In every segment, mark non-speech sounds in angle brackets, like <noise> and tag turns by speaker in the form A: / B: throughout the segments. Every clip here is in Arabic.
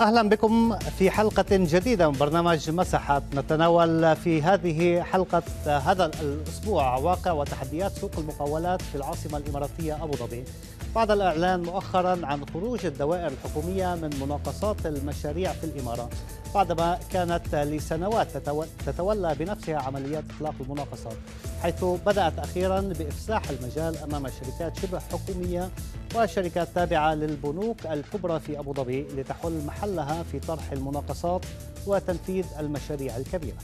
A: اهلا بكم في حلقه جديده من برنامج مساحات نتناول في هذه حلقه هذا الاسبوع واقع وتحديات سوق المقاولات في العاصمه الاماراتيه ابو ظبي بعد الإعلان مؤخرا عن خروج الدوائر الحكومية من مناقصات المشاريع في الإمارة بعدما كانت لسنوات تتولى بنفسها عمليات إطلاق المناقصات حيث بدأت أخيرا بإفساح المجال أمام شركات شبه حكومية وشركات تابعة للبنوك الكبرى في أبو ظبي لتحل محلها في طرح المناقصات وتنفيذ المشاريع الكبيرة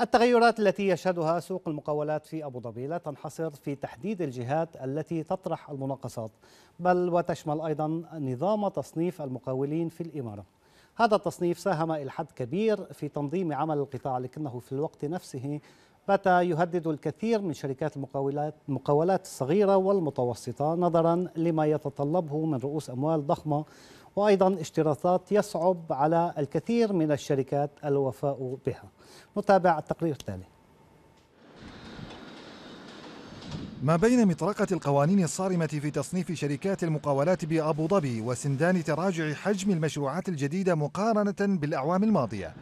A: التغيرات التي يشهدها سوق المقاولات في أبو ظبي لا تنحصر في تحديد الجهات التي تطرح المناقصات بل وتشمل أيضا نظام تصنيف المقاولين في الإمارة هذا التصنيف ساهم إلى حد كبير في تنظيم عمل القطاع لكنه في الوقت نفسه بات يهدد الكثير من شركات المقاولات المقاولات الصغيرة والمتوسطة نظرا لما يتطلبه من رؤوس أموال ضخمة وأيضا اشتراطات يصعب على الكثير من الشركات
B: الوفاء بها نتابع التقرير التالي ما بين مطرقة القوانين الصارمة في تصنيف شركات المقاولات بأبو ظبي وسندان تراجع حجم المشروعات الجديدة مقارنة بالأعوام الماضية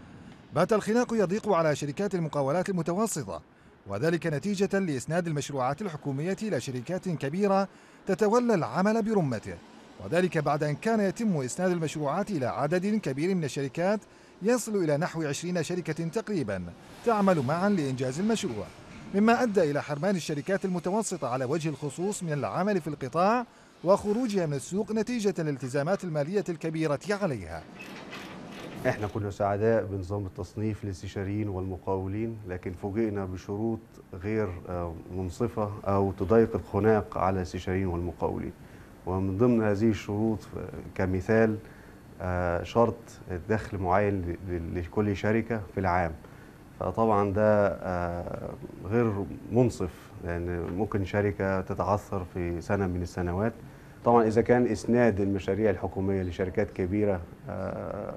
B: بات الخناق يضيق على شركات المقاولات المتوسطة وذلك نتيجة لإسناد المشروعات الحكومية إلى شركات كبيرة تتولى العمل برمته وذلك بعد أن كان يتم إسناد المشروعات إلى عدد كبير من الشركات يصل إلى نحو 20 شركة تقريبا تعمل معا لإنجاز المشروع مما أدى إلى حرمان الشركات المتوسطة على وجه الخصوص من العمل في القطاع وخروجها من السوق نتيجة الالتزامات المالية الكبيرة عليها
C: احنا كنا سعداء بنظام التصنيف للاستشاريين والمقاولين لكن فوجئنا بشروط غير آه، منصفة او تضيق الخناق على الاستشاريين والمقاولين ومن ضمن هذه الشروط كمثال آه، شرط الدخل معين لكل شركة في العام فطبعا ده آه، غير منصف لأن يعني ممكن شركة تتعثر في سنة من السنوات طبعا إذا كان إسناد المشاريع الحكومية لشركات كبيرة آه،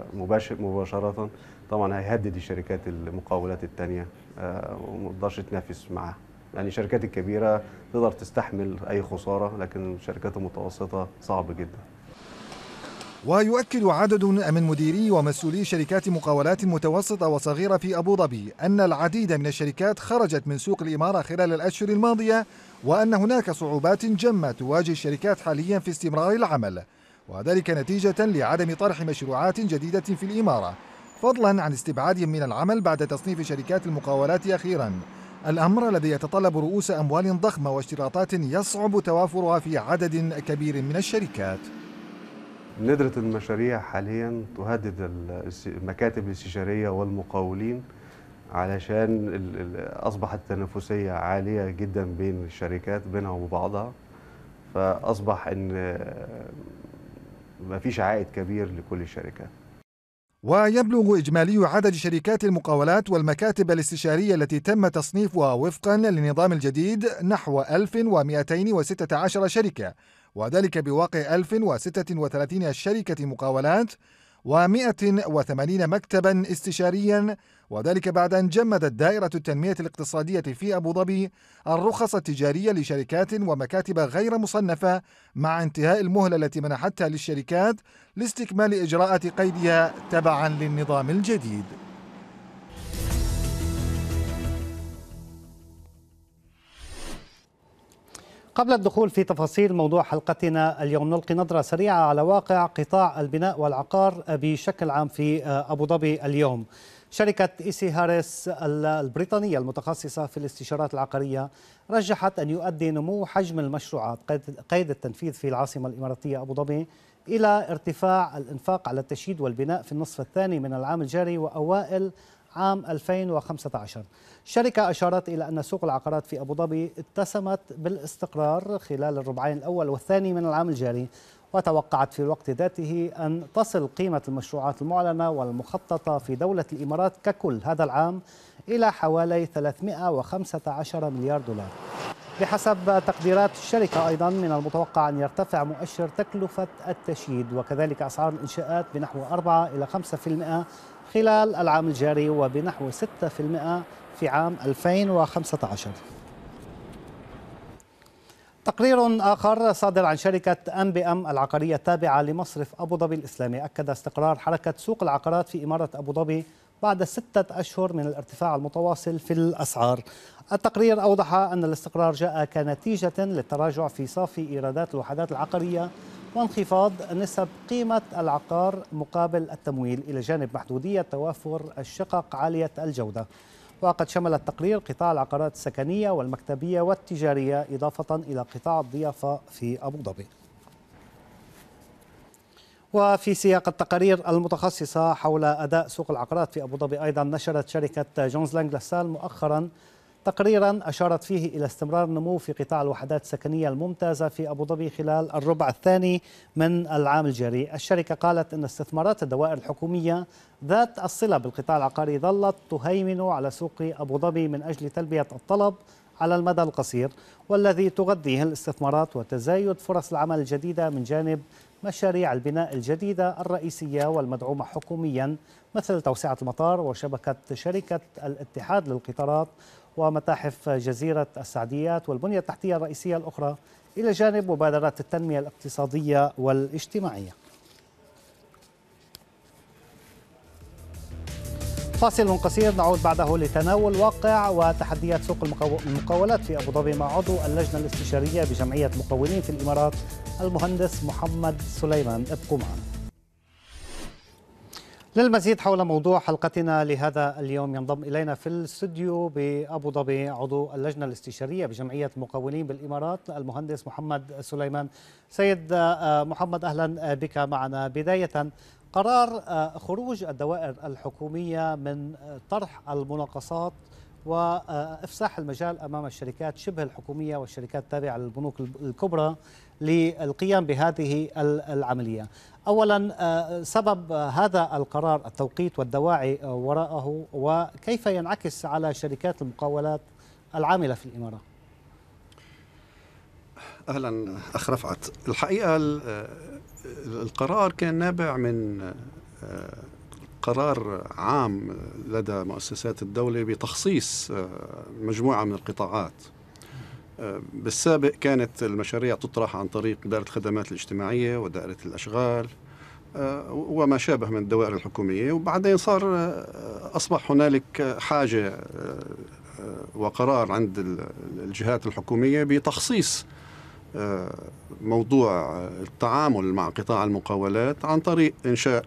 C: مباشرة طبعا هيهدد الشركات المقاولات التانية وما تقدرش تنافس معاها يعني الشركات الكبيرة تقدر تستحمل اي خساره لكن الشركات المتوسطه صعب جدا
B: ويؤكد عدد من مديري ومسؤولي شركات مقاولات متوسطة وصغيرة في أبو ظبي أن العديد من الشركات خرجت من سوق الإمارة خلال الأشهر الماضية وأن هناك صعوبات جمة تواجه الشركات حاليا في استمرار العمل وذلك نتيجة لعدم طرح مشروعات جديدة في الإمارة فضلا عن استبعادهم من العمل بعد تصنيف شركات المقاولات أخيرا الأمر الذي يتطلب رؤوس أموال ضخمة واشتراطات يصعب توافرها في عدد كبير من الشركات
C: ندرة المشاريع حاليا تهدد المكاتب الاستشارية والمقاولين علشان أصبحت التنافسية عالية جدا بين الشركات بينها وبعضها فأصبح أن مفيش عائد كبير لكل الشركات
B: ويبلغ إجمالي عدد شركات المقاولات والمكاتب الاستشارية التي تم تصنيفها وفقا للنظام الجديد نحو 1216 شركة وذلك بواقع 1036 شركة مقاولات و180 مكتبا استشاريا وذلك بعد أن جمدت دائرة التنمية الاقتصادية في أبو ظبي الرخص التجارية لشركات ومكاتب غير مصنفة مع انتهاء المهلة التي منحتها للشركات لاستكمال إجراءات قيدها تبعا للنظام الجديد
A: قبل الدخول في تفاصيل موضوع حلقتنا اليوم نلقي نظرة سريعة على واقع قطاع البناء والعقار بشكل عام في أبو ظبي اليوم شركة إيسي هاريس البريطانية المتخصصة في الاستشارات العقارية رجحت أن يؤدي نمو حجم المشروعات قيد التنفيذ في العاصمة الإماراتية أبو ظبي إلى ارتفاع الإنفاق على التشييد والبناء في النصف الثاني من العام الجاري وأوائل عام 2015 الشركة أشارت إلى أن سوق العقارات في أبو ظبي اتسمت بالاستقرار خلال الربعين الأول والثاني من العام الجاري وتوقعت في الوقت ذاته أن تصل قيمة المشروعات المعلنة والمخططة في دولة الإمارات ككل هذا العام إلى حوالي 315 مليار دولار بحسب تقديرات الشركة أيضا من المتوقع أن يرتفع مؤشر تكلفة التشييد وكذلك أسعار الإنشاءات بنحو 4 إلى 5% خلال العام الجاري وبنحو 6% في عام 2015 تقرير آخر صادر عن شركة أم بي أم العقارية التابعة لمصرف أبو ظبي الإسلامي أكد استقرار حركة سوق العقارات في إمارة أبو ظبي بعد ستة أشهر من الارتفاع المتواصل في الأسعار التقرير أوضح أن الاستقرار جاء كنتيجة للتراجع في صافي إيرادات الوحدات العقارية وانخفاض نسب قيمة العقار مقابل التمويل إلى جانب محدودية توافر الشقق عالية الجودة وقد شمل التقرير قطاع العقارات السكنية والمكتبية والتجارية إضافة إلى قطاع الضيافة في أبو ظبي وفي سياق التقارير المتخصصة حول أداء سوق العقارات في أبو ظبي أيضا نشرت شركة جونز لانغ لاسال مؤخرا تقريرا أشارت فيه إلى استمرار النمو في قطاع الوحدات السكنية الممتازة في أبو ظبي خلال الربع الثاني من العام الجاري الشركة قالت أن استثمارات الدوائر الحكومية ذات الصلة بالقطاع العقاري ظلت تهيمن على سوق أبو ظبي من أجل تلبية الطلب على المدى القصير والذي تغذيه الاستثمارات وتزايد فرص العمل الجديدة من جانب مشاريع البناء الجديدة الرئيسية والمدعومة حكوميا مثل توسعة المطار وشبكة شركة الاتحاد للقطارات ومتاحف جزيرة السعديات والبنية التحتية الرئيسية الأخرى إلى جانب مبادرات التنمية الاقتصادية والاجتماعية فاصل قصير نعود بعده لتناول واقع وتحديات سوق المقاولات في أبو ظبي مع عضو اللجنة الاستشارية بجمعية مقاولين في الإمارات المهندس محمد سليمان ابقوا معنا للمزيد حول موضوع حلقتنا لهذا اليوم ينضم الينا في الاستوديو بابو ظبي عضو اللجنه الاستشاريه بجمعيه مقاولين بالامارات المهندس محمد سليمان. سيد آه، محمد اهلا آه، بك معنا بدايه قرار آه، خروج الدوائر الحكوميه من طرح المناقصات وافساح المجال امام الشركات شبه الحكوميه والشركات التابعه للبنوك الكبرى للقيام بهذه العمليه. أولا آه، سبب هذا القرار التوقيت والدواعي آه، وراءه وكيف ينعكس على شركات المقاولات العاملة في الإمارة
D: أهلا أخ رفعت الحقيقة آه، القرار كان نابع من قرار عام لدى مؤسسات الدولة بتخصيص مجموعة من القطاعات آه، بالسابق كانت المشاريع تطرح عن طريق دائرة الخدمات الاجتماعية ودائرة الأشغال آه، وما شابه من الدوائر الحكومية وبعدين صار آه، أصبح هنالك حاجة وقرار عند الجهات الحكومية بتخصيص موضوع التعامل مع قطاع المقاولات عن طريق إنشاء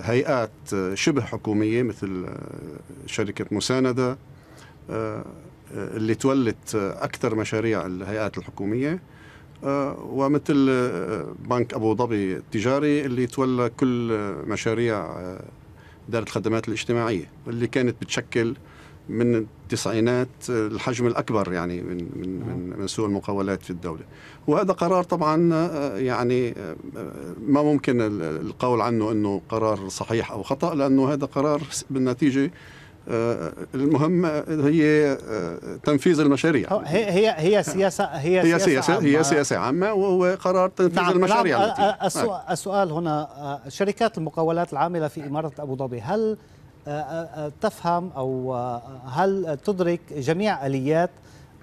D: هيئات شبه حكومية مثل شركة مساندة اللي تولت اكثر مشاريع الهيئات الحكوميه آه، ومثل آه، بنك ابو ظبي التجاري اللي تولى كل مشاريع آه، دائره الخدمات الاجتماعيه اللي كانت بتشكل من التسعينات الحجم الاكبر يعني من من من, من سوق المقاولات في الدوله وهذا قرار طبعا يعني ما ممكن القول عنه انه قرار صحيح او خطا لانه هذا قرار بالنتيجه آه، المهم هي آه، تنفيذ المشاريع
A: هي هي هي سياسه هي, هي سياسه عامة. هي سياسه
D: عامه وهو قرار تنفيذ نعم, نعم. المشاريع آه، نعم
A: السؤال هنا شركات المقاولات العامله في اماره ابو ظبي هل تفهم او هل تدرك جميع اليات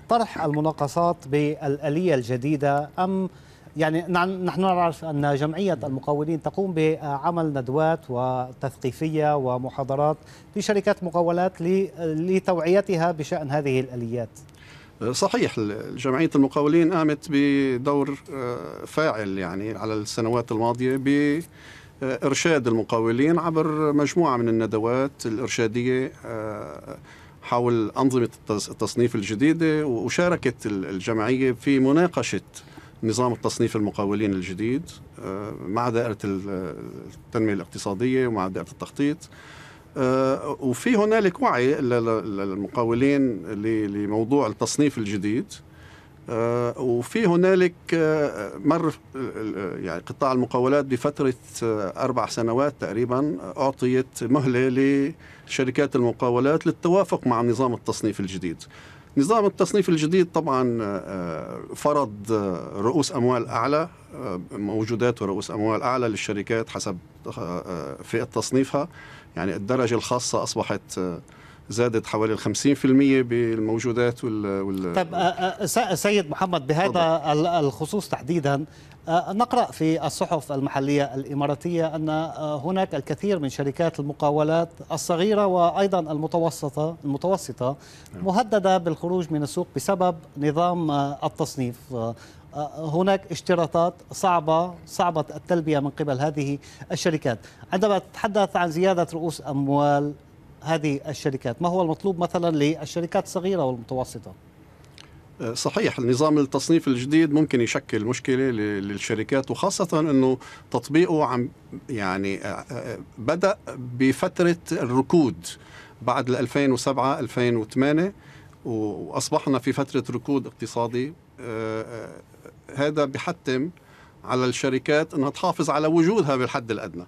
A: طرح المناقصات بالاليه الجديده ام يعني نعم، نحن نعرف أن جمعية المقاولين تقوم بعمل ندوات وتثقيفية ومحاضرات في شركات مقاولات لتوعيتها بشأن هذه الآليات
D: صحيح جمعية المقاولين قامت بدور آه، فاعل يعني على السنوات الماضية ب إرشاد المقاولين عبر مجموعة من الندوات الإرشادية آه، حول أنظمة التصنيف الجديدة وشاركت الجمعية في مناقشة نظام التصنيف المقاولين الجديد آه، مع دائرة التنمية الاقتصادية ومع دائرة التخطيط آه، وفي هنالك وعي للمقاولين لموضوع التصنيف الجديد آه، وفي هنالك مر يعني قطاع المقاولات بفترة أربع سنوات تقريبا أعطيت مهلة لشركات المقاولات للتوافق مع نظام التصنيف الجديد نظام التصنيف الجديد طبعا آه، فرض آه، رؤوس اموال اعلى آه، موجودات ورؤوس اموال اعلى للشركات حسب فئه تصنيفها يعني الدرجه الخاصه اصبحت زادت حوالي 50% بالموجودات وال, وال طيب
A: آه، آه، سيد محمد بهذا طبعا. الخصوص تحديدا آه، نقرأ في الصحف المحلية الإماراتية أن هناك الكثير من شركات المقاولات الصغيرة وأيضا المتوسطة المتوسطة نعم. مهددة بالخروج من السوق بسبب نظام التصنيف هناك اشتراطات صعبة صعبة التلبية من قبل هذه الشركات عندما تتحدث عن زيادة رؤوس أموال هذه الشركات ما هو المطلوب مثلا للشركات الصغيرة والمتوسطة
D: أه، صحيح النظام التصنيف الجديد ممكن يشكل مشكلة للشركات وخاصة أنه تطبيقه عم يعني أه، أه، بدأ بفترة الركود بعد 2007 2008 واصبحنا في فتره ركود اقتصادي هذا بحتم على الشركات انها تحافظ على وجودها بالحد الادنى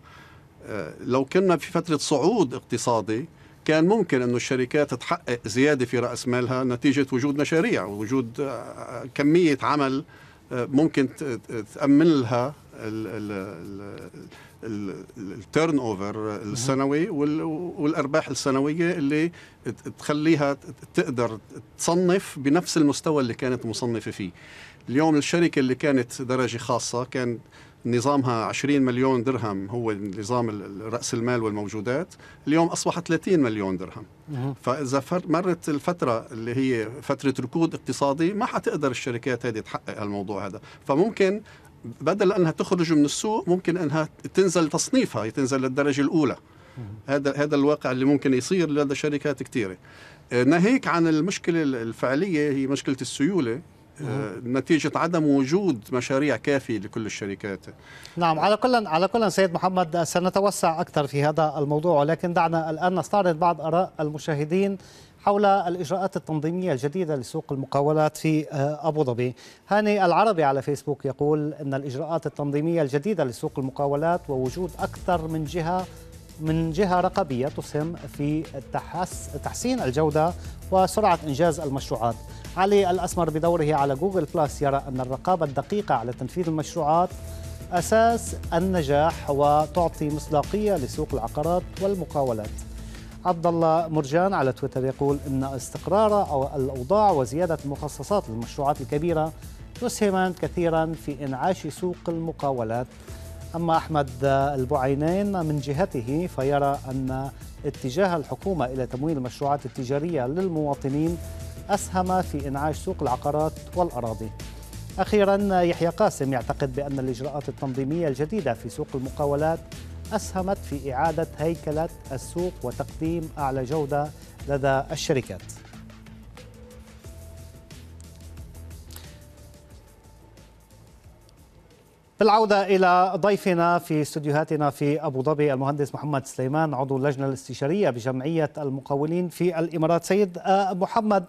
D: لو كنا في فتره صعود اقتصادي كان ممكن أن الشركات تحقق زيادة في رأس مالها نتيجة وجود مشاريع ووجود آه، كمية عمل آه، ممكن تأمن لها التيرن اوفر السنوي والارباح السنويه اللي تخليها تقدر تصنف بنفس المستوى اللي كانت مصنفه فيه. اليوم الشركه اللي كانت درجه خاصه كان نظامها 20 مليون درهم هو نظام رأس المال والموجودات اليوم أصبح 30 مليون درهم فإذا مرت الفترة اللي هي فترة ركود اقتصادي ما حتقدر الشركات هذه تحقق الموضوع هذا فممكن بدل انها تخرج من السوق ممكن انها تنزل تصنيفها تنزل للدرجه الاولى هذا هذا الواقع اللي ممكن يصير لدى شركات كثيره آه، ناهيك عن المشكله الفعليه هي مشكله السيوله آه، نتيجه عدم وجود مشاريع كافيه لكل الشركات
A: نعم على كل على كل سيد محمد سنتوسع اكثر في هذا الموضوع ولكن دعنا الان نستعرض بعض اراء المشاهدين حول الإجراءات التنظيمية الجديدة لسوق المقاولات في آه، أبو ظبي هاني العربي على فيسبوك يقول أن الإجراءات التنظيمية الجديدة لسوق المقاولات ووجود أكثر من جهة من جهة رقابية تسهم في تحسين الجودة وسرعة إنجاز المشروعات علي الأسمر بدوره على جوجل بلاس يرى أن الرقابة الدقيقة على تنفيذ المشروعات أساس النجاح وتعطي مصداقية لسوق العقارات والمقاولات عبد الله مرجان على تويتر يقول ان استقرار الاوضاع وزياده المخصصات للمشروعات الكبيره يسهمان كثيرا في انعاش سوق المقاولات اما احمد البعينين من جهته فيرى ان اتجاه الحكومه الى تمويل المشروعات التجاريه للمواطنين أسهم في إنعاش سوق العقارات والأراضي أخيرا يحيى قاسم يعتقد بأن الإجراءات التنظيمية الجديدة في سوق المقاولات أسهمت في إعادة هيكلة السوق وتقديم أعلى جودة لدى الشركات بالعودة إلى ضيفنا في استديوهاتنا في أبو ظبي المهندس محمد سليمان عضو اللجنة الاستشارية بجمعية المقاولين في الإمارات سيد آه، محمد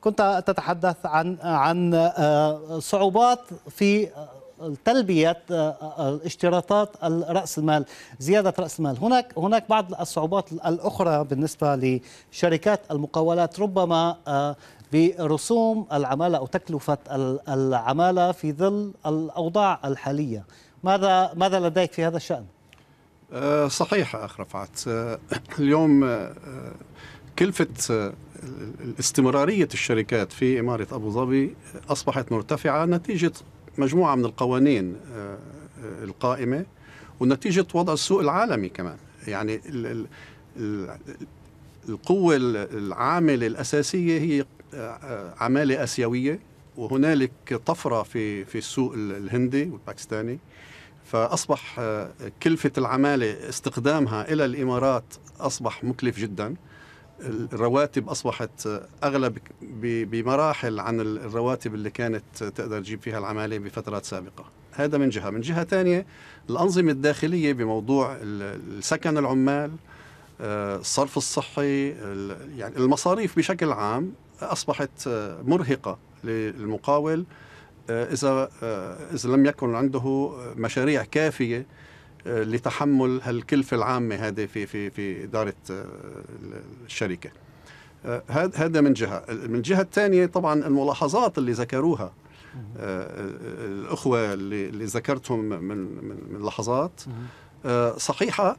A: كنت تتحدث عن عن آه، صعوبات في آه، تلبية اشتراطات رأس المال زيادة رأس المال هناك هناك بعض الصعوبات الأخرى بالنسبة لشركات المقاولات ربما برسوم العمالة أو تكلفة العمالة في ظل الأوضاع الحالية ماذا ماذا لديك في هذا الشأن؟
D: آه، صحيح أخ رفعت آه، <clears throat> اليوم آه، كلفة استمرارية الشركات في إمارة أبو ظبي أصبحت مرتفعة نتيجة مجموعة من القوانين القائمة ونتيجة وضع السوق العالمي كمان يعني القوة العاملة الأساسية هي عماله اسيويه وهنالك طفره في في السوق الهندي والباكستاني فاصبح آه، كلفه العماله استخدامها الى الامارات اصبح مكلف جدا الرواتب اصبحت آه، اغلى بمراحل عن الرواتب اللي كانت تقدر تجيب فيها العماله بفترات سابقه هذا من جهه من جهه ثانيه الانظمه الداخليه بموضوع سكن العمال آه، الصرف الصحي يعني المصاريف بشكل عام اصبحت آه، مرهقه للمقاول آه، اذا آه، اذا لم يكن عنده مشاريع كافيه لتحمل هالكلفه العامه هذه في في في اداره الشركه. هذا من جهه، من الجهه الثانيه طبعا الملاحظات اللي ذكروها الاخوه اللي ذكرتهم من من لحظات صحيحه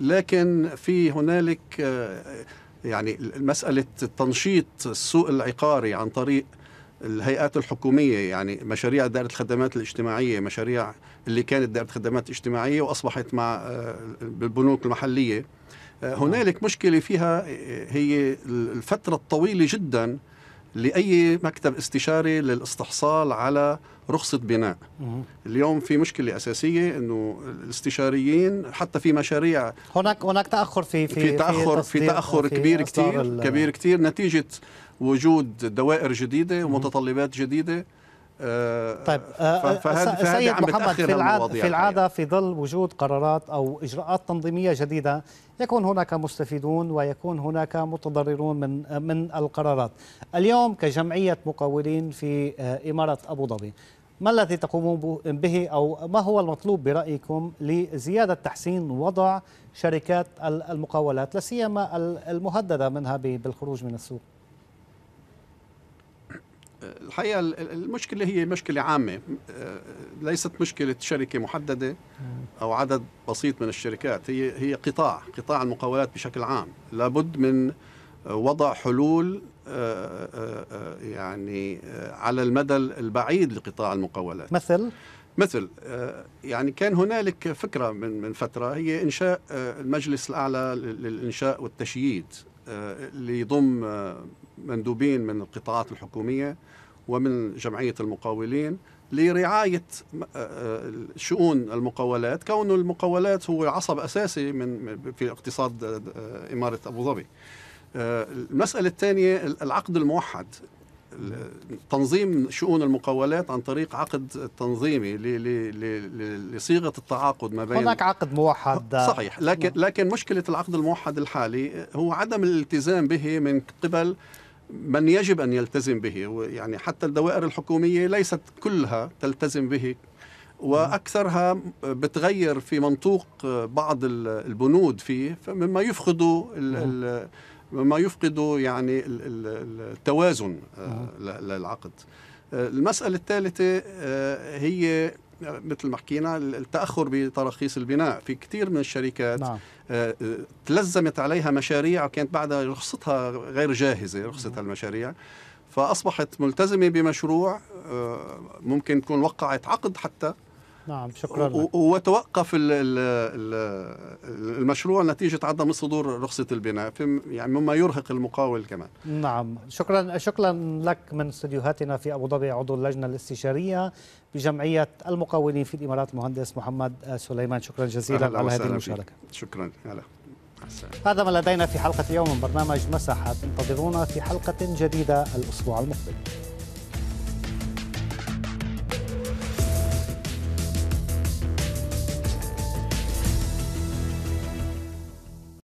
D: لكن في هنالك يعني مسألة تنشيط السوق العقاري عن طريق الهيئات الحكومية يعني مشاريع دائرة الخدمات الاجتماعية مشاريع اللي كانت دائرة خدمات اجتماعية وأصبحت مع آه، البنوك المحلية آه، هنالك مشكلة فيها آه، هي الفترة الطويلة جدا لاي مكتب استشاري للاستحصال على رخصه بناء اليوم في مشكله اساسيه انه الاستشاريين حتى في مشاريع
A: هناك هناك تاخر في في, في تاخر في, في تاخر في كبير كثير كبير
D: كثير نتيجه وجود دوائر جديده ومتطلبات جديده آه، طيب آه، آه، فهذا سيد عم محمد في العاده في طيب.
A: العاده في ظل وجود قرارات او اجراءات تنظيميه جديده يكون هناك مستفيدون ويكون هناك متضررون من من القرارات اليوم كجمعيه مقاولين في اماره ابو ظبي ما الذي تقومون به او ما هو المطلوب برايكم لزياده تحسين وضع شركات المقاولات لا سيما المهدده منها بالخروج من السوق
D: الحقيقه المشكله هي مشكله عامه آه، ليست مشكله شركه محدده او عدد بسيط من الشركات هي هي قطاع قطاع المقاولات بشكل عام لابد من وضع حلول آه، آه، يعني على المدى البعيد لقطاع المقاولات مثل مثل يعني كان هنالك فكره من من فتره هي انشاء المجلس الاعلى للانشاء والتشييد اللي يضم مندوبين من القطاعات الحكوميه ومن جمعية المقاولين لرعاية آه، آه، شؤون المقاولات كون المقاولات هو عصب أساسي من في اقتصاد آه، إمارة أبو ظبي المسألة الثانية العقد الموحد تنظيم شؤون المقاولات عن طريق عقد تنظيمي لصيغه التعاقد ما بين هناك
A: عقد موحد صحيح لكن نعم. لكن
D: مشكله العقد الموحد الحالي هو عدم الالتزام به من قبل من يجب أن يلتزم به يعني حتى الدوائر الحكومية ليست كلها تلتزم به واكثرها بتغير في منطوق بعض البنود فيه نعم. مما يفقدوا مما يفقدوا يعني التوازن آه، نعم. للعقد آه، المساله الثالثه آه، هي مثل ما حكينا التاخر بتراخيص البناء في كثير من الشركات نعم. آه، آه، تلزمت عليها مشاريع وكانت بعدها رخصتها غير جاهزه رخصه المشاريع فاصبحت ملتزمه بمشروع آه، ممكن تكون وقعت عقد حتى
A: نعم شكرا لك.
D: وتوقف ال ال ال المشروع نتيجة عدم صدور رخصة البناء يعني مما يرهق المقاول كمان
A: نعم شكرا شكرا لك من استديوهاتنا في أبو ظبي عضو اللجنة الاستشارية بجمعية المقاولين في الإمارات المهندس محمد سليمان شكرا جزيلا على هذه المشاركة فيك. شكرا هلا هذا ما لدينا في حلقة اليوم من برنامج مساحه انتظرونا في حلقة جديدة الأسبوع المقبل